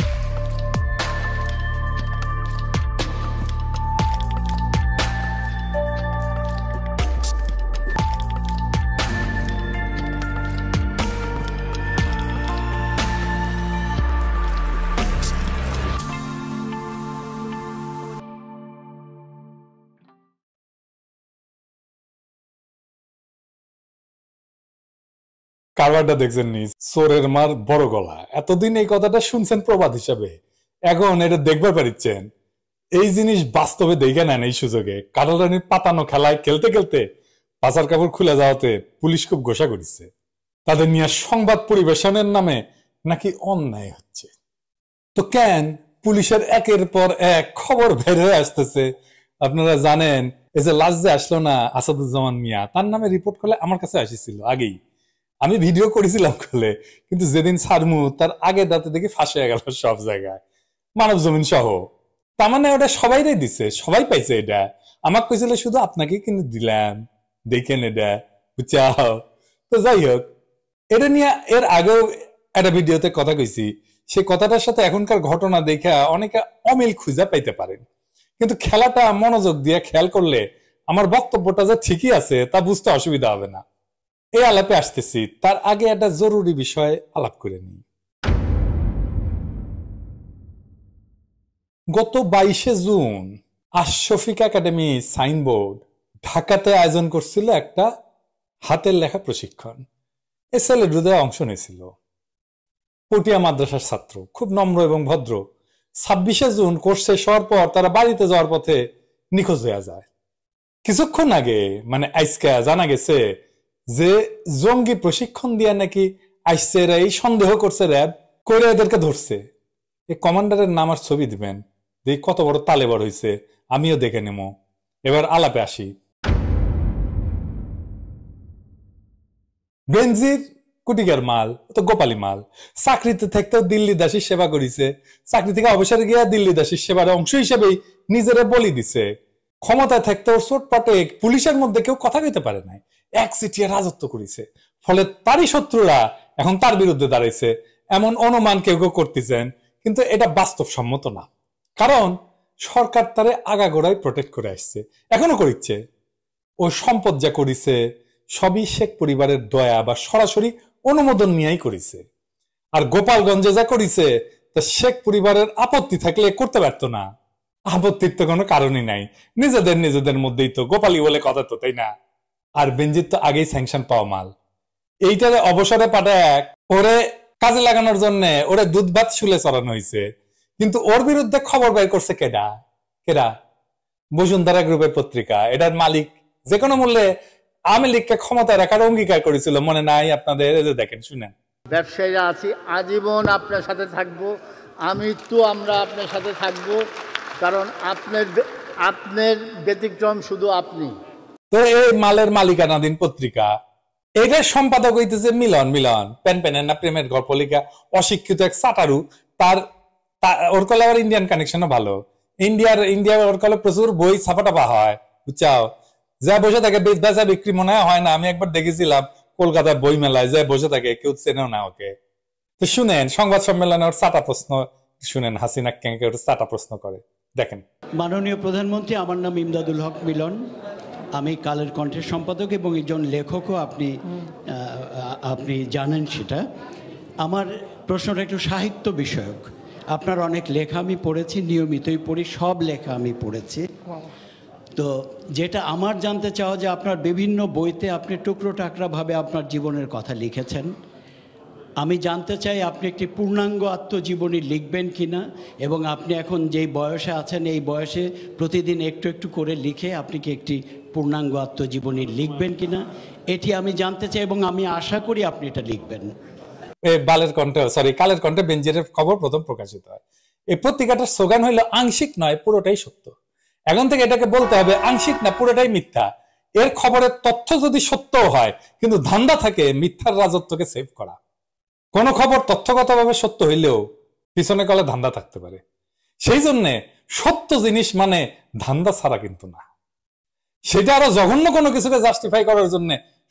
you কারবারটা দেখছেন নি সোরের মার বড় গলা এতদিন এই কথাটা শুনছেন প্রবাদ হিসাবে এখন এটা দেখবার পারিচ্ছেন এই জিনিস বাস্তবে দেখে নেন এই সুযোগে কাটালানির পাতানো খেলায় খেলতে খেলতে পাচার কাপড় খুলে যাওয়াতে পুলিশ খুব ঘোষা করিছে তাদের নিয়ে সংবাদ পরিবেশনের নামে নাকি অন্যায় হচ্ছে তো কেন পুলিশের একের পর এক খবর বের হয়ে আসতেছে আপনারা জানেন এই যে লাশ যে আসলো না আসাদুজ্জামান মিয়া তার নামে রিপোর্ট করলে আমার কাছে আসিছিল আগেই আমি ভিডিও করেছিলাম খুলে কিন্তু যেদিন সারমু তার আগে দাঁতে দেখি ফাঁসে গেল সব জায়গায় মানব জমিন সহ তার মানে ওটা সবাই দিছে সবাই পাইছে এটা আমার কইছিল শুধু আপনাকে কিন্তু দিলাম দেখেন এটা বুঝাও তো যাই হোক এটা নিয়ে এর আগেও একটা ভিডিওতে কথা কইছি সে কথাটার সাথে এখনকার ঘটনা দেখা অনেকে অমিল খুঁজে পাইতে পারেন কিন্তু খেলাটা মনোযোগ দিয়ে খেয়াল করলে আমার বক্তব্যটা যে ঠিকই আছে তা বুঝতে অসুবিধা হবে না এই আলাপে আসতেছি তার আগে একটা জরুরি বিষয় আলাপ করে নিই গত বাইশে জুন আশফিক একাডেমি সাইনবোর্ড ঢাকাতে আয়োজন করছিল একটা হাতের লেখা প্রশিক্ষণ এস এল অংশ নিয়েছিল পটিয়া মাদ্রাসার ছাত্র খুব নম্র এবং ভদ্র ছাব্বিশে জুন কোর্স শেষ হওয়ার পর তারা বাড়িতে যাওয়ার পথে নিখোঁজ হয়ে যায় কিছুক্ষণ আগে মানে আজকে জানা গেছে যে জঙ্গি প্রশিক্ষণ দিয়ে নাকি আসছে এরা এই সন্দেহ করছে র্যাব করে এদেরকে ধরছে এই কমান্ডারের নাম আর ছবি দিবেন যে কত বড় তালেবার হয়েছে আমিও দেখে নেব এবার আলাপে আসি বেনজির কুটিকার মাল তো গোপালি মাল চাকরিতে থাকতেও দিল্লি দাসীর সেবা করিছে চাকরি থেকে অবসর গিয়া দিল্লি দাসীর সেবার অংশ হিসেবেই নিজেরা বলি দিছে ক্ষমতায় থাকতেও ওর চোটপাটে পুলিশের মধ্যে কেউ কথা কইতে পারে নাই এক সিটিয়ে রাজত্ব করেছে ফলে তারই শত্রুরা এখন তার বিরুদ্ধে দাঁড়িয়েছে এমন অনুমান কেউ কেউ করতেছেন কিন্তু এটা বাস্তবসম্মত না কারণ সরকার তারে আগাগোড়ায় প্রোটেক্ট করে আসছে এখনো করিচ্ছে ও সম্পদ যা করিছে সবই শেখ পরিবারের দয়া বা সরাসরি অনুমোদন নিয়েই করিছে আর গোপালগঞ্জে যা করিছে তা শেখ পরিবারের আপত্তি থাকলে করতে পারত না আপত্তির তো কোনো কারণই নাই নিজেদের নিজেদের মধ্যেই তো গোপালি বলে কথা তো তাই না আর বেঞ্জিত তো আগেই স্যাংশন পাওয়া মাল এইটার অবসরে পাঠাক ওরে কাজে লাগানোর জন্য ওরে দুধ ভাত শুলে চড়ানো হয়েছে কিন্তু ওর বিরুদ্ধে খবর বের করছে কেডা কেডা বসুন্ধরা গ্রুপের পত্রিকা এটার মালিক যে কোনো মূল্যে আমি লীগকে ক্ষমতা রাখার অঙ্গীকার করেছিল মনে নাই আপনাদের এই যে দেখেন শুনেন ব্যবসায়ীরা আছি আজীবন আপনার সাথে থাকব আমি তো আমরা আপনার সাথে থাকব কারণ আপনার আপনার ব্যতিক্রম শুধু আপনি তো এই মালের মালিকানাধীন পত্রিকা এটার সম্পাদক হইতেছে মিলন মিলন প্যান প্যানের না প্রেমের গল্প লিখা অশিক্ষিত এক সাটারু তার ওর কলে আবার ইন্ডিয়ান কানেকশনও ভালো ইন্ডিয়ার ইন্ডিয়া ওর কলে প্রচুর বই ছাপাটাপা হয় বুঝছাও যা বসে থাকে বেচ বেচা বিক্রি মনে হয় না আমি একবার দেখেছিলাম কলকাতার বই মেলায় যা বসে থাকে কেউ চেনেও না ওকে তো শুনেন সংবাদ সম্মেলনে ওর চাটা প্রশ্ন শুনেন হাসিনা কেঙ্কে ওর চাটা প্রশ্ন করে দেখেন মাননীয় প্রধানমন্ত্রী আমার নাম ইমদাদুল হক মিলন আমি কালের কণ্ঠের সম্পাদক এবং একজন লেখকও আপনি আপনি জানেন সেটা আমার প্রশ্নটা একটু সাহিত্য বিষয়ক আপনার অনেক লেখা আমি পড়েছি নিয়মিতই পড়ি সব লেখা আমি পড়েছি তো যেটা আমার জানতে চাও যে আপনার বিভিন্ন বইতে আপনি টুকরো টাকরাভাবে আপনার জীবনের কথা লিখেছেন আমি জানতে চাই আপনি একটি পূর্ণাঙ্গ আত্মজীবনী লিখবেন কি না এবং আপনি এখন যেই বয়সে আছেন এই বয়সে প্রতিদিন একটু একটু করে লিখে আপনি কি একটি পূর্ণাঙ্গ আত্মজীবনী লিখবেন কিনা এটি আমি জানতে চাই এবং আমি আশা করি আপনি এটা লিখবেন বালের কণ্ঠে সরি কালের কণ্ঠে বেঞ্জিরের খবর প্রথম প্রকাশিত হয় এই পত্রিকাটার স্লোগান আংশিক নয় পুরোটাই সত্য এখন থেকে এটাকে বলতে হবে আংশিক না পুরোটাই মিথ্যা এর খবরের তথ্য যদি সত্য হয় কিন্তু ধান্দা থাকে মিথ্যার রাজত্বকে সেভ করা কোন খবর তথ্যগতভাবে সত্য হইলেও পিছনে কলে ধান্দা থাকতে পারে সেই জন্যে সত্য জিনিস মানে ধান্দা ছাড়া কিন্তু না সেটা আরো জঘন্য কোনো কিছুকে জাস্টিফাই করার জন্য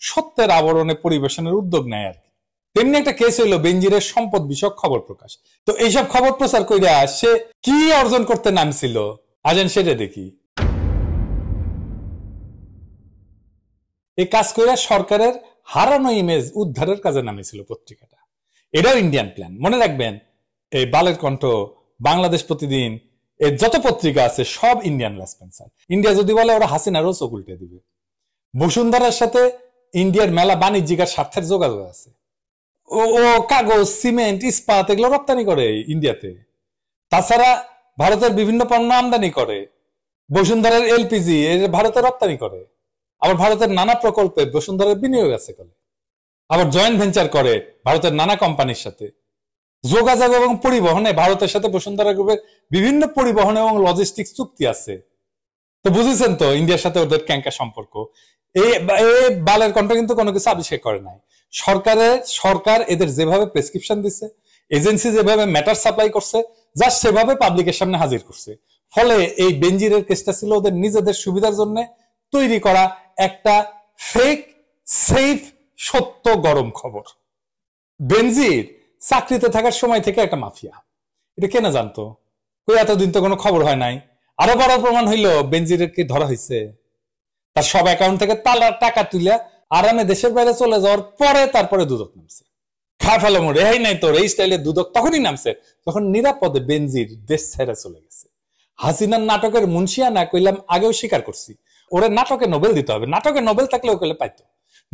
সত্যের আবরণে পরিবেশনের উদ্যোগ নেয় আর কি তেমনি একটা কেস হইলো বেঞ্জিরের সম্পদ বিষয়ক খবর প্রকাশ তো এইসব খবর প্রচার করে সে কি অর্জন করতে নামছিল আজেন সেটা দেখি এই কাজ করে সরকারের হারানো ইমেজ উদ্ধারের কাজে নামেছিল পত্রিকাটা এটাও ইন্ডিয়ান প্ল্যান মনে রাখবেন এই বালের কণ্ঠ বাংলাদেশ প্রতিদিন এর যত পত্রিকা আছে সব ইন্ডিয়ান রেসপেন্সার ইন্ডিয়া যদি বলে ওরা হাসিনারও চোখ উল্টে দিবে বসুন্ধরার সাথে ইন্ডিয়ার মেলা বাণিজ্যিক আর স্বার্থের যোগাযোগ আছে ও কাগজ সিমেন্ট ইস্পাত এগুলো রপ্তানি করে ইন্ডিয়াতে তাছাড়া ভারতের বিভিন্ন পণ্য আমদানি করে বসুন্ধরার এলপিজি ভারতে রপ্তানি করে আবার ভারতের নানা প্রকল্পে বসুন্ধরের বিনিয়োগ আছে আবার জয়েন্ট ভেঞ্চার করে ভারতের নানা কোম্পানির সাথে যোগাযোগ এবং পরিবহনে ভারতের সাথে বসুন্ধরা গ্রুপের বিভিন্ন পরিবহন এবং লজিস্টিক চুক্তি আছে তো বুঝেছেন তো ইন্ডিয়ার সাথে ওদের ক্যাঙ্কা সম্পর্ক এই বালের কণ্ঠ কিন্তু কোনো কিছু আবিষ্কার করে নাই সরকারের সরকার এদের যেভাবে প্রেসক্রিপশন দিছে এজেন্সি যেভাবে ম্যাটার সাপ্লাই করছে যা সেভাবে পাবলিকের সামনে হাজির করছে ফলে এই বেঞ্জিরের কেসটা ছিল ওদের নিজেদের সুবিধার জন্য তৈরি করা একটা ফেক সেফ সত্য গরম খবর বেঞ্জির চাকরিতে থাকার সময় থেকে একটা মাফিয়া এটা কেনা জানতো কই এতদিন তো কোনো খবর হয় নাই আরো বড় প্রমাণ হইল কি ধরা হয়েছে তার সব অ্যাকাউন্ট থেকে তালার টাকা তুলে আরামে দেশের বাইরে চলে যাওয়ার পরে তারপরে দুদক নামছে খা ফেলো নাই তোর এই স্টাইলে তখনই নামছে নিরাপদে বেনজির দেশ ছেড়ে চলে গেছে হাসিনার নাটকের মুন্সিয়া না কইলাম আগেও স্বীকার করছি ওরে নাটকে নোবেল দিতে হবে নাটকে নোবেল থাকলে ওকে পাইতো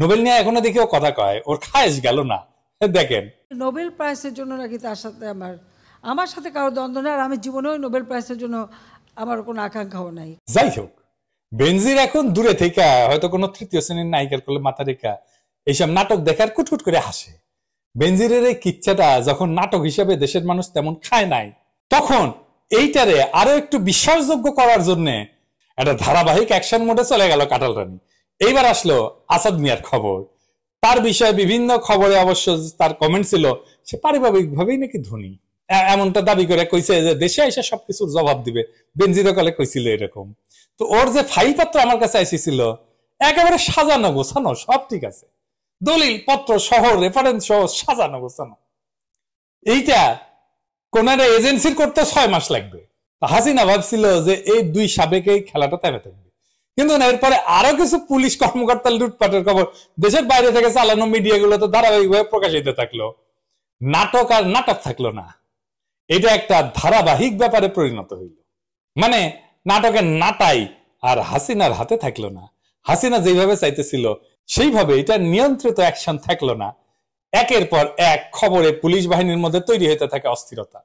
নোবেল নিয়ে এখনো দেখি ও কথা কয় ওর খায়েস গেল না দেখেন নোবেল প্রাইজের জন্য নাকি তার সাথে আমার আমার সাথে কারো দ্বন্দ্ব নেই আর আমি জীবনেও নোবেল প্রাইজের জন্য আমার কোনো আকাঙ্ক্ষাও নাই যাই হোক বেনজির এখন দূরে থেকে হয়তো কোনো তৃতীয় শ্রেণীর নায়িকার করলে মাথা রেখা এইসব নাটক দেখার কুটকুট করে হাসে বেনজিরের এই কিচ্ছাটা যখন নাটক হিসেবে দেশের মানুষ তেমন খায় নাই তখন এইটারে আরো একটু বিশ্বাসযোগ্য করার জন্য একটা ধারাবাহিক অ্যাকশন মোডে চলে গেল কাটাল রানী এইবার আসলো আসাদ মিয়ার খবর তার বিষয়ে বিভিন্ন খবরে অবশ্য তার কমেন্ট ছিল সে পারিবারিক ভাবেই নাকি ধনী এমনটা দাবি করে কইছে যে দেশে এসে সবকিছুর জবাব দিবে বেঞ্জির কালে কইছিল এরকম তো ওর যে ফাই ফাইলপত্র আমার কাছে এসেছিল একেবারে সাজানো গোছানো সব ঠিক আছে দলিল পত্র সহ রেফারেন্স সহ সাজানো গোছানো এইটা কোন একটা এজেন্সির করতে ছয় মাস লাগবে হাসিনা ভাবছিল যে এই দুই সাবেকে খেলাটা তেমে থাকবে কিন্তু না এরপরে আরো কিছু পুলিশ কর্মকর্তা লুটপাটের খবর দেশের বাইরে থেকে চালানো মিডিয়া গুলো তো ধারাবাহিকভাবে প্রকাশিত থাকলো নাটক আর নাটক থাকলো না এটা একটা ধারাবাহিক ব্যাপারে পরিণত হইল মানে নাটকের নাটাই আর হাসিনার হাতে থাকলো না হাসিনা যেভাবে চাইতেছিল সেইভাবে এটা নিয়ন্ত্রিত অ্যাকশন থাকলো না একের পর এক খবরে পুলিশ বাহিনীর মধ্যে তৈরি হইতে থাকে অস্থিরতা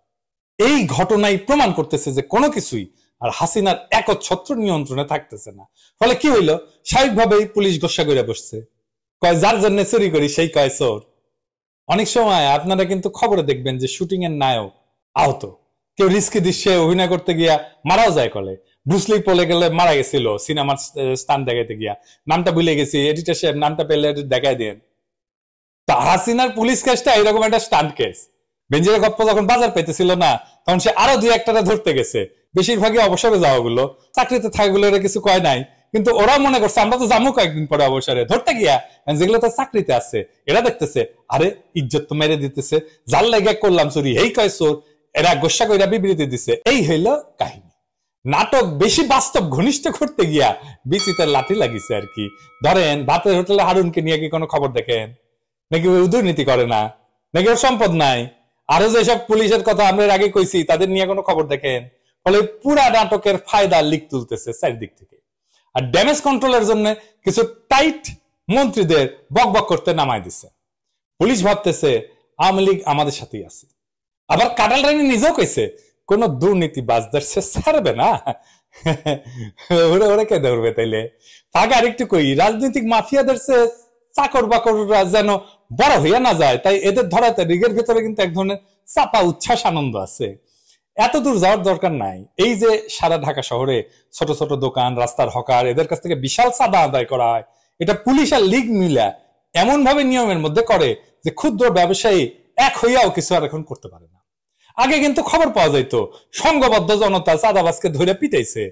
এই ঘটনাই প্রমাণ করতেছে যে কোনো কিছুই আর হাসিনার একচ্ছত্র নিয়ন্ত্রণে থাকতেছে না ফলে কি হইল স্বাভাবিকভাবেই পুলিশ গোসা করে বসছে কয় যার জন্য চুরি করি সেই কয় চোর অনেক সময় আপনারা কিন্তু খবরে দেখবেন যে শুটিং এর নায়ক আহত কেউ রিস্কি দৃশ্যে অভিনয় করতে গিয়া মারাও যায় কলে ব্রুসলি পলে গেলে মারা গেছিল সিনেমার স্থান দেখাইতে গিয়া নামটা ভুলে গেছি এডিটার সাহেব নামটা পেলে দেখাই দেন তা হাসিনার পুলিশ কেসটা এরকম একটা স্টান্ট কেস বেঞ্জিরা গপ্প যখন বাজার পেতেছিল না তখন সে আরো দুই একটা ধরতে গেছে বেশিরভাগই অবসরে যাওয়াগুলো চাকরিতে থাকাগুলো এরা কিছু কয় নাই কিন্তু ওরা মনে করছে আমরা তো যাবো কয়েকদিন পরে অবসরে ধরতে গিয়া হ্যাঁ, যেগুলো তো চাকরিতে আছে এরা দেখতেছে আরে ইজ্জত তো মেরে দিতেছে জাল লেগে করলাম চুরি এই কয় চোর এরা গোসা কইরা বিবৃতি দিছে এই হইল কাহিনী নাটক বেশি বাস্তব ঘনিষ্ঠ করতে গিয়া বিচিতে লাঠি লাগিছে আর কি ধরেন ভাতের হোটেলে হারুনকে নিয়ে কি কোনো খবর দেখেন নাকি ওই দুর্নীতি করে না নাকি ওর সম্পদ নাই আরো যেসব পুলিশের কথা আমরা আগে কইছি তাদের নিয়ে কোনো খবর দেখেন ফলে পুরা নাটকের ফায়দা লিক তুলতেছে চারিদিক থেকে আর ড্যামেজ কন্ট্রোলের জন্য কিছু টাইট মন্ত্রীদের বক বক করতে নামায় দিছে পুলিশ ভাবতেছে আওয়ামী লীগ আমাদের সাথেই আছে আবার কাটাল রানী নিজেও কইছে কোন দুর্নীতি বাজদার সে ছাড়বে না ওরা ওরা কে ধরবে তাইলে ফাঁকা আরেকটু কই রাজনৈতিক মাফিয়াদের সে চাকর বাকররা যেন বড় হইয়া না যায় তাই এদের ধরাতে রিগের ভেতরে কিন্তু এক ধরনের চাপা উচ্ছ্বাস আনন্দ আছে এত দূর যাওয়ার দরকার নাই এই যে সারা ঢাকা শহরে ছোট ছোট দোকান রাস্তার হকার এদের কাছ থেকে বিশাল চাঁদা আদায় করা হয় এটা পুলিশ আর লীগ মিলা এমন ভাবে নিয়মের মধ্যে করে যে ক্ষুদ্র ব্যবসায়ী এক হইয়াও কিছু আর এখন করতে পারে না আগে কিন্তু খবর পাওয়া যাইত সংঘবদ্ধ জনতা চাঁদাবাজকে ধরে পিটাইছে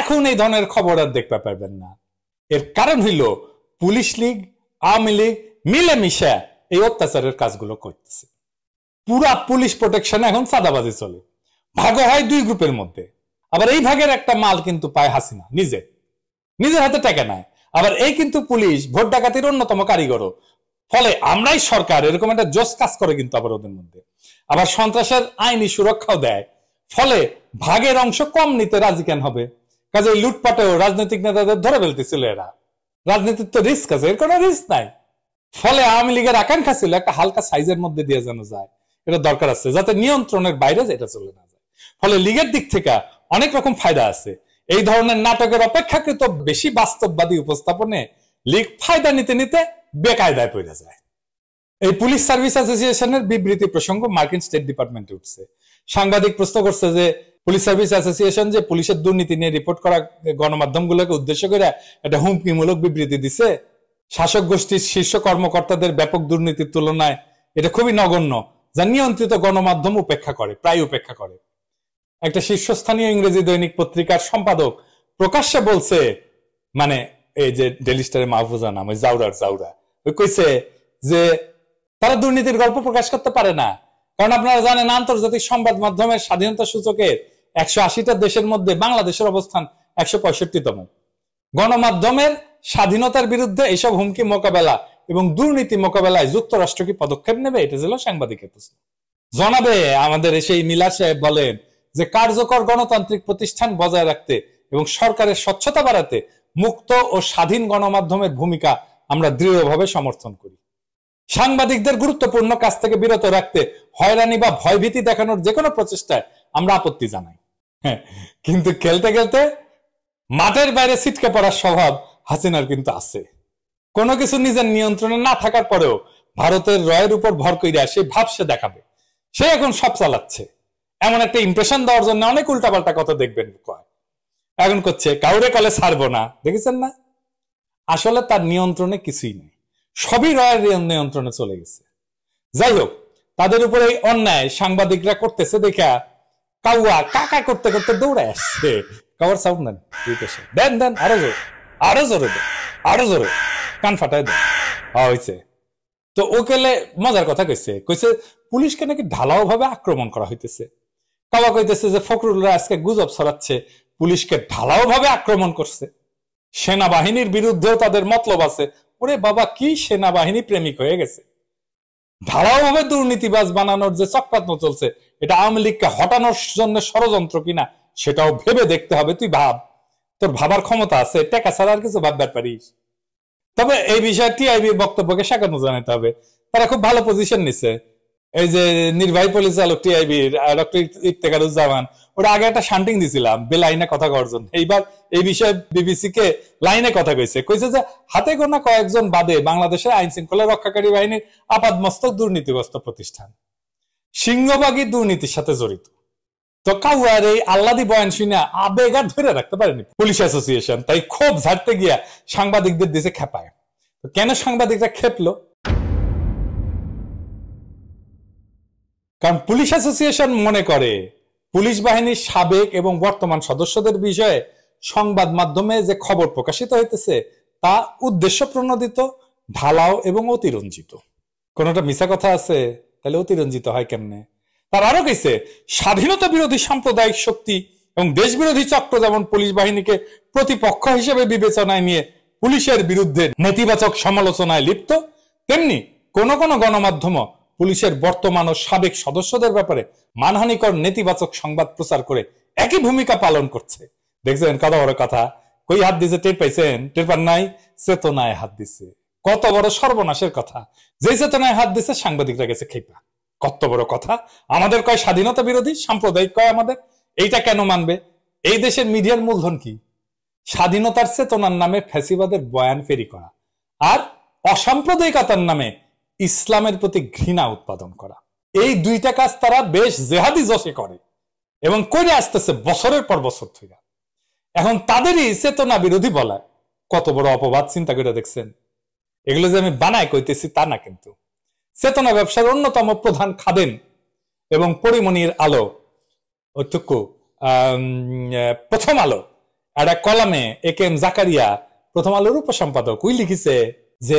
এখন এই ধরনের খবর আর দেখতে পারবেন না এর কারণ হইল পুলিশ লীগ আওয়ামী লীগ মিলেমিশে এই অত্যাচারের কাজগুলো করতেছে পুরা পুলিশ প্রোটেকশন এখন চাঁদাবাজি চলে ভাগও হয় দুই গ্রুপের মধ্যে আবার এই ভাগের একটা মাল কিন্তু পায় হাসিনা নিজে নিজের হাতে টেকে নেয় আবার এই কিন্তু পুলিশ ভোট ডাকাতির অন্যতম কারিগরও ফলে আমরাই সরকার এরকম একটা জোস কাজ করে কিন্তু আবার ওদের মধ্যে আবার সন্ত্রাসের আইনি সুরক্ষাও দেয় ফলে ভাগের অংশ কম নিতে রাজি কেন হবে কাজে লুটপাটেও রাজনৈতিক নেতাদের ধরে ফেলতেছিল এরা রাজনীতির তো রিস্ক আছে এর কোনো রিস্ক নাই ফলে আওয়ামী লীগের আকাঙ্ক্ষা ছিল একটা হালকা সাইজের মধ্যে দিয়ে যেন যায় এটা দরকার আছে যাতে নিয়ন্ত্রণের বাইরে এটা চলে না ফলে লিগের দিক থেকে অনেক রকম ফায়দা আছে এই ধরনের নাটকের অপেক্ষাকৃত বেশি বাস্তববাদী উপস্থাপনে লিগ ফায়দা নিতে নিতে বেকায়দায় পড়ে যায় এই পুলিশ সার্ভিস অ্যাসোসিয়েশনের বিবৃতি প্রসঙ্গ মার্কিন স্টেট ডিপার্টমেন্টে উঠছে সাংবাদিক প্রশ্ন করছে যে পুলিশ সার্ভিস অ্যাসোসিয়েশন যে পুলিশের দুর্নীতি নিয়ে রিপোর্ট করা গণমাধ্যমগুলোকে উদ্দেশ্য করে একটা হুমকিমূলক বিবৃতি দিছে শাসক গোষ্ঠীর শীর্ষ কর্মকর্তাদের ব্যাপক দুর্নীতির তুলনায় এটা খুবই নগণ্য যা নিয়ন্ত্রিত গণমাধ্যম উপেক্ষা করে প্রায় উপেক্ষা করে একটা শীর্ষস্থানীয় ইংরেজি দৈনিক পত্রিকার সম্পাদক প্রকাশ্যে বলছে মানে এই যে ডেলি মাহফুজা নাম ওই জাউরার জাউরা ওই কইছে যে তারা দুর্নীতির গল্প প্রকাশ করতে পারে না কারণ আপনারা জানেন আন্তর্জাতিক সংবাদ মাধ্যমের স্বাধীনতা সূচকের একশো আশিটা দেশের মধ্যে বাংলাদেশের অবস্থান একশো পঁয়ষট্টিতম গণমাধ্যমের স্বাধীনতার বিরুদ্ধে এসব হুমকি মোকাবেলা এবং দুর্নীতি মোকাবেলায় যুক্তরাষ্ট্র কি পদক্ষেপ নেবে এটা ছিল সাংবাদিকের প্রশ্ন জনাবে আমাদের সেই মিলা সাহেব বলেন যে কার্যকর গণতান্ত্রিক প্রতিষ্ঠান বজায় রাখতে এবং সরকারের স্বচ্ছতা বাড়াতে মুক্ত ও স্বাধীন গণমাধ্যমের ভূমিকা আমরা দৃঢ়ভাবে সমর্থন করি সাংবাদিকদের গুরুত্বপূর্ণ কাজ থেকে বিরত রাখতে হয়রানি বা ভয়ভীতি দেখানোর যে কোনো প্রচেষ্টায় আমরা আপত্তি জানাই হ্যাঁ, কিন্তু খেলতে খেলতে মাঠের বাইরে ছিটকে পড়ার স্বভাব হাসিনার কিন্তু আছে কোনো কিছু নিজের নিয়ন্ত্রণে না থাকার পরেও ভারতের রয়ের উপর ভর করিয়া সেই ভাব সে দেখাবে সে এখন সব চালাচ্ছে এমন একটা ইমপ্রেশন দেওয়ার জন্য অনেক উল্টাপাল্টা কথা দেখবেন কয় এখন করছে কাউরে কলে ছাড়বো না দেখেছেন না আসলে তার নিয়ন্ত্রণে কিছুই নেই সবই রয়ের নিয়ন্ত্রণে চলে গেছে যাই হোক তাদের উপরে এই অন্যায় সাংবাদিকরা করতেছে দেখা কাউয়া কাকা করতে করতে দৌড়ে আসছে কাউর সাউন্ড নেন দেন দেন আরো জোর আরো জোরে দেন আরো জোরে কান ফাটায় দেন হয়েছে হ্যাঁ, তো ও কেলে মজার কথা কইছে কইছে পুলিশকে নাকি ঢালাও ভাবে আক্রমণ করা হইতেছে বাবা কইতেছে যে ফখরুল্লাহ আজকে গুজব ছড়াচ্ছে পুলিশকে ঢালাও ভাবে আক্রমণ করছে সেনাবাহিনীর বিরুদ্ধেও তাদের মতলব আছে ওরে বাবা কি সেনাবাহিনী প্রেমিক হয়ে গেছে ভাবে দুর্নীতিবাজ বানানোর যে চক্রাত্ম চলছে এটা আওয়ামী লীগকে হটানোর জন্য ষড়যন্ত্র কিনা সেটাও ভেবে দেখতে হবে তুই ভাব তোর ভাবার ক্ষমতা আছে টেকা ছাড়া আর কিছু ভাববার পারিস তবে এই বিষয়ে টিআইবি বক্তব্যকে স্বাগত জানাতে হবে তারা খুব ভালো পজিশন নিছে এই যে নির্বাহী পরিচালক টিআইবি ডক্টর ইফতেকারুজ্জামান ওটা আগে একটা শান্টিং দিছিলাম বে লাইনে কথা কওয়ার জন্য এইবার এই বিষয়ে বিবিসি কে লাইনে কথা কইছে কইছে যে হাতে গোনা কয়েকজন বাদে বাংলাদেশের আইন শৃঙ্খলা রক্ষাকারী বাহিনীর আপাদমস্তক দুর্নীতিগ্রস্ত প্রতিষ্ঠান সিংহবাগী দুর্নীতির সাথে জড়িত তো কাউয়ার এই আল্লাদি বয়ান শুনে আবেগ আর ধরে রাখতে পারেনি পুলিশ অ্যাসোসিয়েশন তাই খুব ঝাড়তে গিয়া সাংবাদিকদের দিছে খেপায় কেন সাংবাদিকরা খেপলো কারণ পুলিশ অ্যাসোসিয়েশন মনে করে পুলিশ বাহিনীর সাবেক এবং বর্তমান সদস্যদের বিষয়ে সংবাদ মাধ্যমে যে খবর প্রকাশিত হইতেছে তা উদ্দেশ্য প্রণোদিত ঢালাও এবং অতিরঞ্জিত কোনটা মিশা কথা আছে তাহলে অতিরঞ্জিত হয় কেমনে তার আরো কেছে স্বাধীনতা বিরোধী সাম্প্রদায়িক শক্তি এবং দেশ বিরোধী চক্র যেমন পুলিশ বাহিনীকে প্রতিপক্ষ হিসেবে বিবেচনায় নিয়ে পুলিশের বিরুদ্ধে নেতিবাচক সমালোচনায় লিপ্ত তেমনি কোন কোন গণমাধ্যম পুলিশের বর্তমান ও সাবেক সদস্যদের ব্যাপারে মানহানিকর নেতিবাচক সংবাদ প্রচার করে একই ভূমিকা পালন করছে দেখছেন কত বড় কথা কই হাত দিছে টের পাইছেন টের পান নাই চেতনায় হাত দিছে কত বড় সর্বনাশের কথা যে চেতনায় হাত দিছে সাংবাদিকরা গেছে খেপা কত বড় কথা আমাদের কয় স্বাধীনতা বিরোধী সাম্প্রদায়িক কয় আমাদের এইটা কেন মানবে এই দেশের মিডিয়ার মূলধন কি স্বাধীনতার চেতনার নামে ফ্যাসিবাদের বয়ান ফেরি করা আর অসাম্প্রদায়িকতার নামে ইসলামের প্রতি ঘৃণা উৎপাদন করা এই দুইটা কাজ তারা বেশ জেহাদি জসে করে এবং করে আসতেছে বছরের পর বছর থেকে এখন তাদেরই চেতনা বিরোধী বলা কত বড় অপবাদ চিন্তা করে দেখছেন এগুলো যে আমি বানায় কইতেছি তা না কিন্তু চেতনা ব্যবসার অন্যতম প্রধান খাদেন এবং পরিমণির আলো অত্যুকু প্রথম আলো একটা কলামে এ কে এম জাকারিয়া প্রথম আলোর উপসম্পাদক উই লিখিছে যে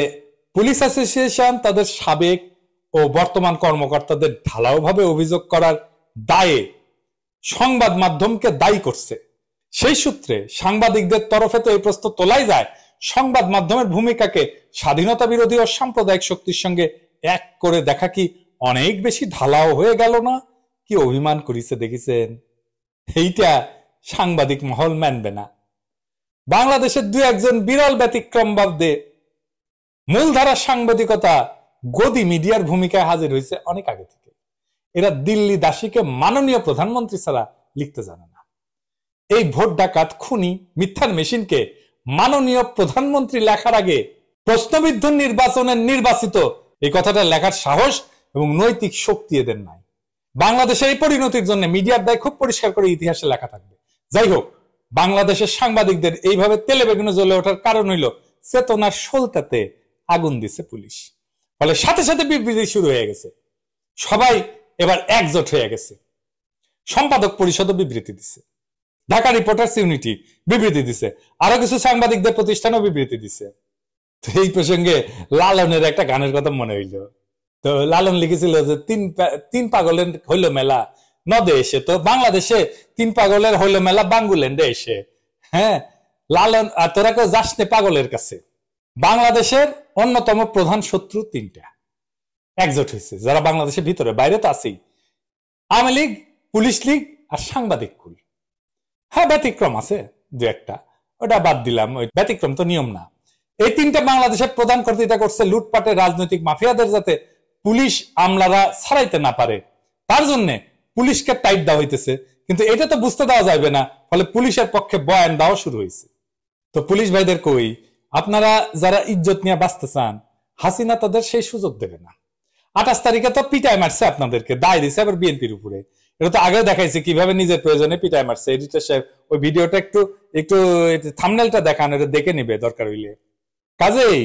পুলিশ অ্যাসোসিয়েশন তাদের সাবেক ও বর্তমান কর্মকর্তাদের ঢালাওভাবে অভিযোগ করার দায়ে সংবাদ মাধ্যমকে দায়ী করছে সেই সূত্রে সাংবাদিকদের তরফে তো এই প্রশ্ন তোলাই যায় সংবাদ মাধ্যমের ভূমিকাকে স্বাধীনতা বিরোধী ও সাম্প্রদায়িক শক্তির সঙ্গে এক করে দেখা কি অনেক বেশি ঢালাও হয়ে গেল না কি অভিমান করিছে দেখিছেন এইটা সাংবাদিক মহল মানবে না বাংলাদেশের দু একজন বিরল ব্যতিক্রমবাদে মূলধারার সাংবাদিকতা গদি মিডিয়ার ভূমিকায় হাজির হয়েছে অনেক আগে থেকে এরা দিল্লি দাসীকে মাননীয় প্রধানমন্ত্রী ছাড়া লিখতে জানে না এই ভোট ডাকাত খুনি মিথ্যার মেশিনকে মাননীয় প্রধানমন্ত্রী লেখার আগে প্রশ্নবিদ্ধ নির্বাচনের নির্বাচিত এই কথাটা লেখার সাহস এবং নৈতিক শক্তি এদের নাই বাংলাদেশের এই পরিণতির জন্য মিডিয়ার দায় খুব পরিষ্কার করে ইতিহাসে লেখা থাকবে যাই হোক বাংলাদেশের সাংবাদিকদের এইভাবে তেলে বেগুনে জ্বলে ওঠার কারণ হইল চেতনার সোলতাতে আগুন দিছে পুলিশ ফলে সাথে সাথে বিবৃতি শুরু হয়ে গেছে সবাই এবার একজোট হয়ে গেছে সম্পাদক পরিষদও বিবৃতি দিছে ঢাকা রিপোর্টার্স ইউনিটি বিবৃতি দিছে আরো কিছু সাংবাদিকদের প্রতিষ্ঠানও বিবৃতি দিছে তো এই প্রসঙ্গে লালনের একটা গানের কথা মনে হইল তো লালন লিখেছিল যে তিন তিন পাগলের হইল মেলা নদে এসে তো বাংলাদেশে তিন পাগলের হইল মেলা বাঙ্গুল্যান্ডে এসে হ্যাঁ লালন আর তোরা কেউ যাস পাগলের কাছে বাংলাদেশের অন্যতম প্রধান শত্রু তিনটা একজোট হয়েছে যারা বাংলাদেশের ভিতরে বাইরে তো আছেই আওয়ামী লীগ পুলিশ লীগ আর সাংবাদিক কুল হ্যাঁ ব্যতিক্রম আছে দু একটা ওটা বাদ দিলাম ওই ব্যতিক্রম তো নিয়ম না এই তিনটা বাংলাদেশের প্রধান কর্তৃতা করছে লুটপাটের রাজনৈতিক মাফিয়াদের যাতে পুলিশ আমলারা ছাড়াইতে না পারে তার জন্য পুলিশকে টাইট দেওয়া হইতেছে কিন্তু এটা তো বুঝতে দেওয়া যাবে না ফলে পুলিশের পক্ষে বয়ান দেওয়া শুরু হয়েছে তো পুলিশ ভাইদের কই আপনারা যারা ইজ্জত নিয়ে বাঁচতে চান হাসিনা তাদের সেই সুযোগ দেবে না আঠাশ তারিখে তো পিটাই মারছে আপনাদেরকে দায় দিছে আবার বিএনপির উপরে এটা তো আগেও দেখাইছে কিভাবে নিজের প্রয়োজনে পিটাই মারছে এডিটর সাহেব ওই ভিডিওটা একটু একটু থামনেলটা দেখান এটা দেখে নিবে দরকার হইলে কাজেই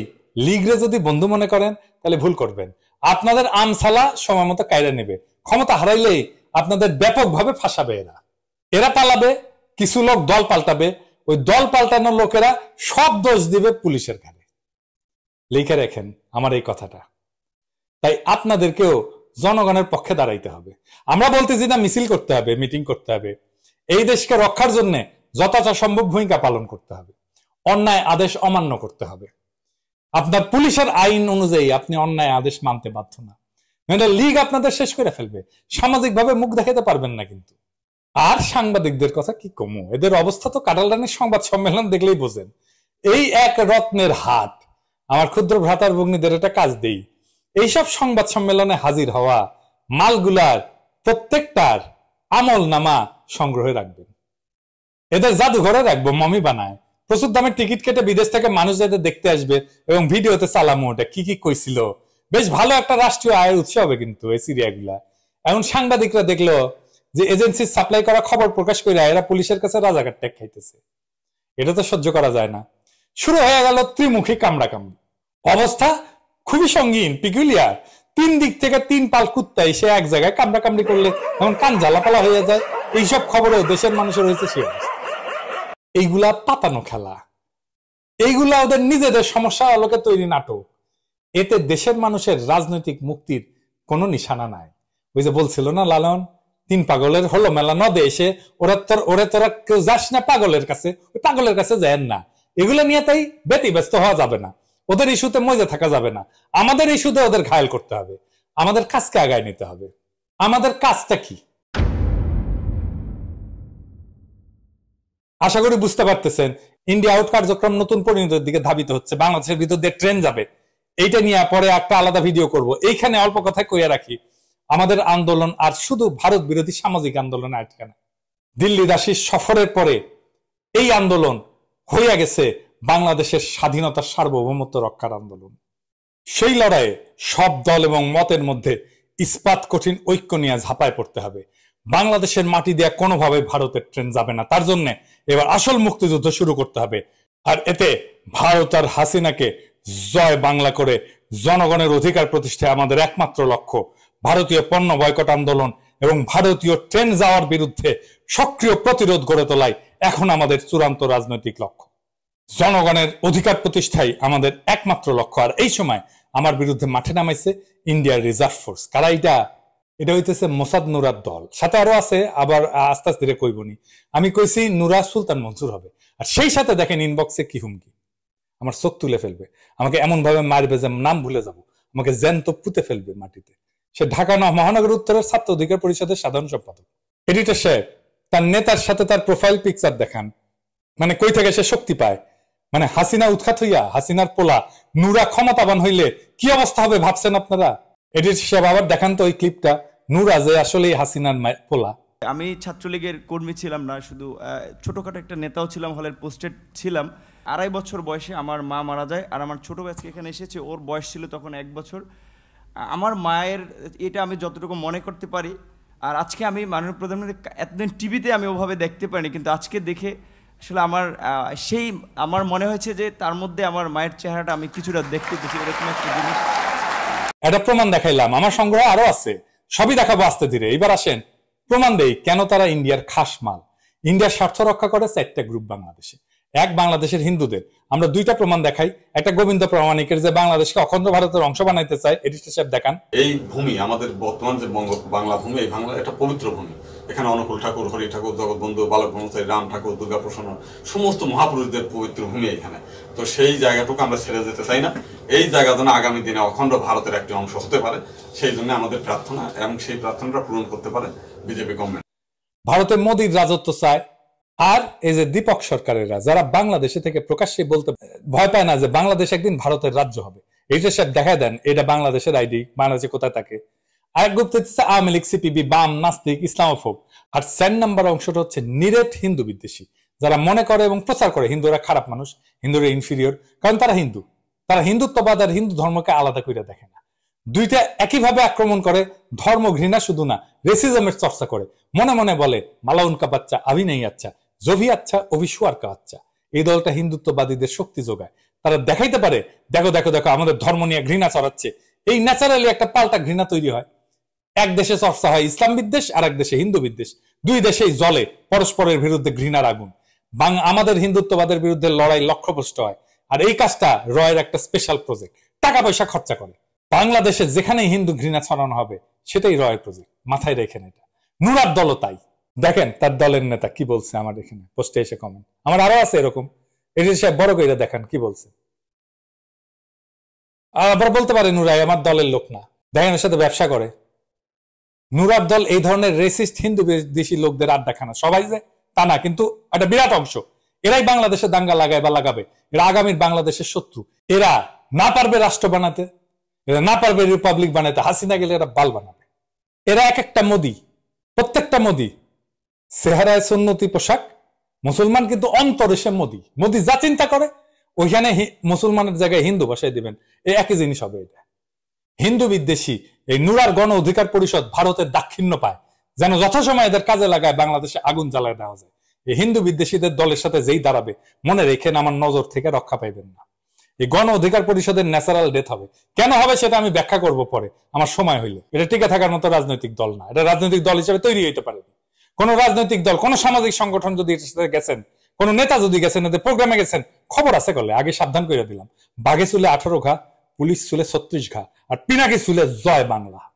লিগরে যদি বন্ধু মনে করেন তাহলে ভুল করবেন আপনাদের আমসালা সময় মতো কায়রা নেবে ক্ষমতা হারাইলেই আপনাদের ব্যাপকভাবে ফাঁসাবে এরা এরা পালাবে কিছু লোক দল পাল্টাবে ওই দল পাল্টানোর লোকেরা সব দোষ দিবে পুলিশের কানে লিখে রেখেন আমার এই কথাটা তাই আপনাদেরকেও জনগণের পক্ষে দাঁড়াইতে হবে আমরা বলতেছি না মিছিল করতে হবে মিটিং করতে হবে এই দেশকে রক্ষার জন্য যথাযথ সম্ভব ভূমিকা পালন করতে হবে অন্যায় আদেশ অমান্য করতে হবে আপনার পুলিশের আইন অনুযায়ী আপনি অন্যায় আদেশ মানতে বাধ্য না নইলে মানে লীগ আপনাদের শেষ করে ফেলবে সামাজিকভাবে মুখ দেখাতে পারবেন না কিন্তু আর সাংবাদিকদের কথা কি কমু এদের অবস্থা তো কাটাল রানের সংবাদ সম্মেলন দেখলেই বোঝেন এই এক রত্নের হাট আমার ক্ষুদ্র ভ্রাতার ভগ্নীদের এটা কাজ দেই এইসব সংবাদ সম্মেলনে হাজির হওয়া মালগুলার প্রত্যেকটার আমল নামা সংগ্রহে রাখবেন এদের জাদুঘরে রাখবো মমি বানায় প্রচুর দামে টিকিট কেটে বিদেশ থেকে মানুষ যাতে দেখতে আসবে এবং ভিডিওতে চালামো ওটা কি কি কইছিল বেশ ভালো একটা রাষ্ট্রীয় আয়ের উৎস হবে কিন্তু এই সিরিয়াগুলা এখন সাংবাদিকরা দেখলো যে এজেন্সির সাপ্লাই করা খবর প্রকাশ করে এরা পুলিশের কাছে রাজাকার ট্যাগ খাইতেছে এটা তো সহ্য করা যায় না শুরু হয়ে গেল ত্রিমুখী কামড়া কামড়ি অবস্থা খুবই সঙ্গীন পিকুলিয়ার তিন দিক থেকে তিন পাল কুত্তাই সে এক জায়গায় কামড়া কামড়ি করলে এমন কান জ্বালাপালা হয়ে যায় এইসব খবরেও দেশের মানুষের হয়েছে সে এইগুলা পাতানো খেলা এইগুলা ওদের নিজেদের সমস্যা আলোকে তৈরি নাটক এতে দেশের মানুষের রাজনৈতিক মুক্তির কোনো নিশানা নাই ওই যে বলছিল না লালন তিন পাগলের হলো মেলা নদে এসে ওরা তোর ওরে তোরা কেউ যাস না পাগলের কাছে ওই পাগলের কাছে যায় না এগুলো নিয়ে তাই ব্যতিব্যস্ত হওয়া যাবে না ওদের ইস্যুতে মজা থাকা যাবে না আমাদের ইস্যুতে ওদের ঘায়ল করতে হবে আমাদের কাজকে আগায় নিতে হবে আমাদের কাজটা কি আশা করি বুঝতে পারতেছেন ইন্ডিয়া আউট কার্যক্রম নতুন পরিণতির দিকে ধাবিত হচ্ছে বাংলাদেশের ভিতর দিয়ে ট্রেন যাবে এইটা নিয়ে পরে একটা আলাদা ভিডিও করব এইখানে অল্প কথায় কইয়া রাখি আমাদের আন্দোলন আর শুধু ভারত বিরোধী সামাজিক আন্দোলন আটকে না দিল্লি দাসীর সফরের পরে এই আন্দোলন হইয়া গেছে বাংলাদেশের স্বাধীনতার সার্বভৌমত্ব রক্ষার আন্দোলন সেই লড়াইয়ে সব দল এবং মতের মধ্যে ইস্পাত কঠিন ঐক্য নিয়ে ঝাঁপায় পড়তে হবে বাংলাদেশের মাটি দেয়া কোনোভাবে ভারতের ট্রেন যাবে না তার জন্য এবার আসল মুক্তিযুদ্ধ শুরু করতে হবে আর এতে ভারত আর হাসিনাকে জয় বাংলা করে জনগণের অধিকার প্রতিষ্ঠায় আমাদের একমাত্র লক্ষ্য ভারতীয় পণ্য বয়কট আন্দোলন এবং ভারতীয় ট্রেন যাওয়ার বিরুদ্ধে সক্রিয় প্রতিরোধ গড়ে তোলাই এখন আমাদের চূড়ান্ত রাজনৈতিক লক্ষ্য জনগণের অধিকার প্রতিষ্ঠাই আমাদের একমাত্র লক্ষ্য আর এই সময় আমার বিরুদ্ধে মাঠে নামাইছে ইন্ডিয়ার রিজার্ভ ফোর্স কারা এটা এটা হইতেছে মোসাদ নুরার দল সাথে আরো আছে আবার আস্তে আস্তে ধীরে কইবনি আমি কইছি নুরা সুলতান মঞ্জুর হবে আর সেই সাথে দেখেন ইনবক্সে কি হুমকি আমার চোখ তুলে ফেলবে আমাকে এমন ভাবে মারবে যে নাম ভুলে যাব আমাকে জ্যান্ত পুঁতে ফেলবে মাটিতে সে ঢাকা মহানগর উত্তরের ছাত্র অধিকার পরিষদের সাধারণ সম্পাদক এডিটর সাহেব তার নেতার সাথে তার প্রোফাইল পিকচার দেখান মানে কই থেকে সে শক্তি পায় মানে হাসিনা উৎখাত হইয়া হাসিনার পোলা নুরা ক্ষমতাবান হইলে কি অবস্থা হবে ভাবছেন আপনারা এডিটর সাহেব আবার দেখান তো ওই ক্লিপটা নুরা যে আসলে হাসিনার পোলা আমি ছাত্রলীগের কর্মী ছিলাম না শুধু ছোটখাটো একটা নেতাও ছিলাম হলের পোস্টেড ছিলাম আড়াই বছর বয়সে আমার মা মারা যায় আর আমার ছোট ব্যাচকে এখানে এসেছে ওর বয়স ছিল তখন এক বছর আমার মায়ের এটা আমি যতটুকু মনে করতে পারি আর আজকে আমি মাননীয় প্রধানমন্ত্রী এতদিন টিভিতে আমি ওভাবে দেখতে পারিনি কিন্তু আজকে দেখে আসলে আমার সেই আমার মনে হয়েছে যে তার মধ্যে আমার মায়ের চেহারাটা আমি কিছুটা দেখতে পেয়েছি এরকম একটা জিনিস এটা প্রমাণ দেখাইলাম আমার সংগ্রহ আরো আছে সবই দেখাবো আস্তে ধীরে এবার আসেন প্রমাণ দেই কেন তারা ইন্ডিয়ার খাস মাল ইন্ডিয়ার স্বার্থ রক্ষা করে চারটা গ্রুপ বাংলাদেশে এক বাংলাদেশের হিন্দুদের আমরা দুইটা প্রমাণ দেখাই একটা গোবিন্দ প্রামাণিকের যে বাংলাদেশকে অখণ্ড ভারতের অংশ বানাইতে চায় এটি সাহেব দেখান এই ভূমি আমাদের বর্তমান যে বাংলা ভূমি এই বাংলা একটা পবিত্র ভূমি এখানে অনুকূল ঠাকুর হরি ঠাকুর জগৎবন্ধু বালক ব্রহ্মচারী রাম ঠাকুর দুর্গা প্রসন্ন সমস্ত মহাপুরুষদের পবিত্র ভূমি এখানে তো সেই জায়গাটুকু আমরা ছেড়ে যেতে চাই না এই জায়গা যেন আগামী দিনে অখণ্ড ভারতের একটি অংশ হতে পারে সেই জন্য আমাদের প্রার্থনা এবং সেই প্রার্থনাটা পূরণ করতে পারে বিজেপি গভর্নমেন্ট ভারতের মোদীর রাজত্ব চায় আর এই যে দীপক সরকারেরা যারা বাংলাদেশে থেকে প্রকাশ্যে বলতে ভয় পায় না যে বাংলাদেশ একদিন ভারতের রাজ্য হবে এইটা সব দেখা দেন এটা বাংলাদেশের আইডি বাংলাদেশে কোথায় থাকে আরেক গুপ্ত আওয়ামী লীগ সিপিবি বাম নাস্তিক ইসলামোফোব আর চার নাম্বার অংশটা হচ্ছে নিরেট হিন্দু বিদ্বেষী যারা মনে করে এবং প্রচার করে হিন্দুরা খারাপ মানুষ হিন্দুরা ইনফিরিয়র কারণ তারা হিন্দু তারা হিন্দুত্ববাদ আর হিন্দু ধর্মকে আলাদা করে দেখে না দুইটা একইভাবে আক্রমণ করে ধর্ম ঘৃণা শুধু না রেসিজমের চর্চা করে মনে মনে বলে মালাউনকা বাচ্চা আবি আচ্ছা জভি আচ্ছা অভিশু আর কাচ্চা এই দলটা হিন্দুত্ববাদীদের শক্তি যোগায় তারা দেখাইতে পারে দেখো দেখো দেখো আমাদের ধর্ম নিয়ে ঘৃণা ছড়াচ্ছে এই ন্যাচারালি একটা পাল্টা ঘৃণা তৈরি হয় এক দেশে চর্চা হয় ইসলাম বিদ্বেষ আর এক দেশে হিন্দু বিদ্বেষ দুই দেশেই জলে পরস্পরের বিরুদ্ধে ঘৃণার আগুন বাং আমাদের হিন্দুত্ববাদের বিরুদ্ধে লড়াই লক্ষ্যভ্রষ্ট হয় আর এই কাজটা রয়ের একটা স্পেশাল প্রজেক্ট টাকা পয়সা খরচা করে বাংলাদেশে যেখানেই হিন্দু ঘৃণা ছড়ানো হবে সেটাই রয়ের প্রজেক্ট মাথায় রেখে এটা নুরার দলও তাই দেখেন তার দলের নেতা কি বলছে আমার এখানে পোস্টে এসে কমেন্ট আমার আরো আছে এরকম এটি সাহেব বড় কইরা দেখান কি বলছে আবার বলতে পারে নুরাই আমার দলের লোক না দেখেন এর সাথে ব্যবসা করে নুরার দল এই ধরনের রেসিস্ট হিন্দু দেশি লোকদের আড্ডাখানা সবাই যে তা না কিন্তু একটা বিরাট অংশ এরাই বাংলাদেশে দাঙ্গা লাগায় বা লাগাবে এরা আগামীর বাংলাদেশের শত্রু এরা না পারবে রাষ্ট্র বানাতে এরা না পারবে রিপাবলিক বানাতে হাসিনা গেলে এরা বাল বানাবে এরা এক একটা মোদি প্রত্যেকটা মোদি সেহারায় সুন্নতি পোশাক মুসলমান কিন্তু অন্তরে সে মোদি মোদি যা চিন্তা করে ওইখানে মুসলমানের জায়গায় হিন্দু ভাষায় দিবেন এই একই জিনিস হবে এটা হিন্দু বিদ্বেষী এই নুরার গণ অধিকার পরিষদ ভারতের দাক্ষিণ্য পায় যেন যথাসময় এদের কাজে লাগায় বাংলাদেশে আগুন জ্বালায় দেওয়া যায় এই হিন্দু বিদ্বেষীদের দলের সাথে যেই দাঁড়াবে মনে রেখেন আমার নজর থেকে রক্ষা পাইবেন না এই গণ অধিকার পরিষদের ন্যাচারাল ডেথ হবে কেন হবে সেটা আমি ব্যাখ্যা করব পরে আমার সময় হইলে এটা টিকে থাকার মতো রাজনৈতিক দল না এটা রাজনৈতিক দল হিসেবে তৈরি হইতে পারেনি কোন রাজনৈতিক দল কোন সামাজিক সংগঠন যদি গেছেন কোন নেতা যদি গেছেন প্রোগ্রামে গেছেন খবর আছে কলে আগে সাবধান করে দিলাম বাঘে চুলে আঠারো ঘা পুলিশ চুলে ছত্রিশ ঘা আর পিনাকি চুলে জয় বাংলা